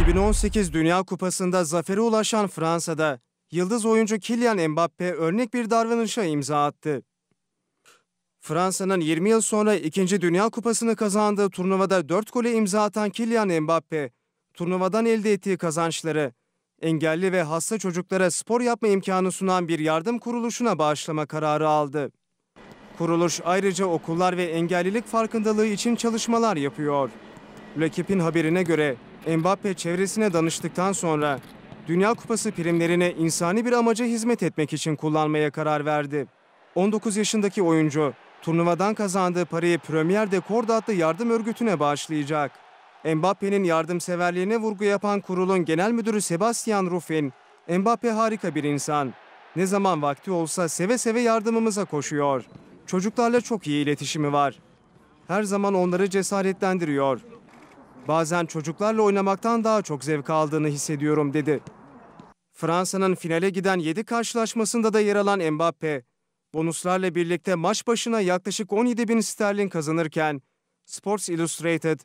2018 Dünya Kupası'nda zafere ulaşan Fransa'da yıldız oyuncu Kylian Mbappe örnek bir davranışa imza attı. Fransa'nın 20 yıl sonra 2. Dünya Kupası'nı kazandığı turnuvada 4 gole imza atan Kylian Mbappe, turnuvadan elde ettiği kazançları engelli ve hasta çocuklara spor yapma imkanı sunan bir yardım kuruluşuna bağışlama kararı aldı. Kuruluş ayrıca okullar ve engellilik farkındalığı için çalışmalar yapıyor. Lekip'in haberine göre Mbappe çevresine danıştıktan sonra Dünya Kupası primlerini insani bir amaca hizmet etmek için kullanmaya karar verdi. 19 yaşındaki oyuncu turnuvadan kazandığı parayı Premier de Kordatlı Yardım Örgütü'ne bağışlayacak. Mbappe'nin yardımseverliğine vurgu yapan kurulun genel müdürü Sebastian Ruffin, Mbappe harika bir insan. Ne zaman vakti olsa seve seve yardımımıza koşuyor. Çocuklarla çok iyi iletişimi var. Her zaman onları cesaretlendiriyor bazen çocuklarla oynamaktan daha çok zevk aldığını hissediyorum dedi. Fransa'nın finale giden 7 karşılaşmasında da yer alan Mbappe, bonuslarla birlikte maç başına yaklaşık 17 bin sterlin kazanırken, Sports Illustrated,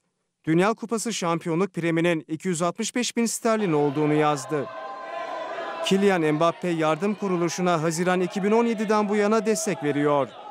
Dünya Kupası şampiyonluk priminin 265 bin sterlin olduğunu yazdı. Kylian Mbappe yardım kuruluşuna Haziran 2017'den bu yana destek veriyor.